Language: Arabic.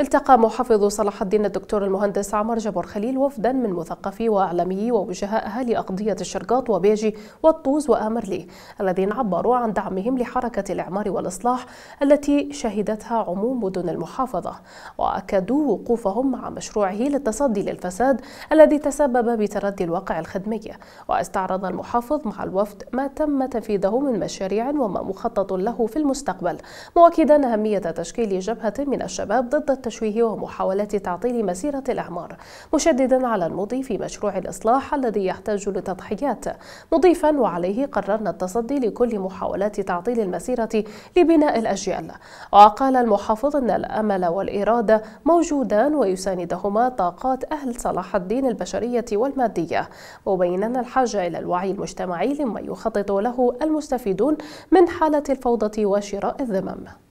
التقى محافظ صلاح الدين الدكتور المهندس عمر جبر خليل وفدا من مثقفي وإعلامي ووجهاء أهالي أقضية الشرقاط وبيجي والطوز وآمرلي الذين عبروا عن دعمهم لحركة الإعمار والإصلاح التي شهدتها عموم مدن المحافظة وأكدوا وقوفهم مع مشروعه للتصدي للفساد الذي تسبب بتردي الواقع الخدمي واستعرض المحافظ مع الوفد ما تم تنفيذه من مشاريع وما مخطط له في المستقبل مؤكدا أهمية تشكيل جبهة من الشباب ضد التشكيل التشويه ومحاولات تعطيل مسيرة الأعمار مشددا على المضي في مشروع الإصلاح الذي يحتاج لتضحيات مضيفا وعليه قررنا التصدي لكل محاولات تعطيل المسيرة لبناء الأجيال وقال المحافظ أن الأمل والإرادة موجودان ويساندهما طاقات أهل صلاح الدين البشرية والمادية مبينا الحاجة إلى الوعي المجتمعي لما يخطط له المستفيدون من حالة الفوضى وشراء الذمم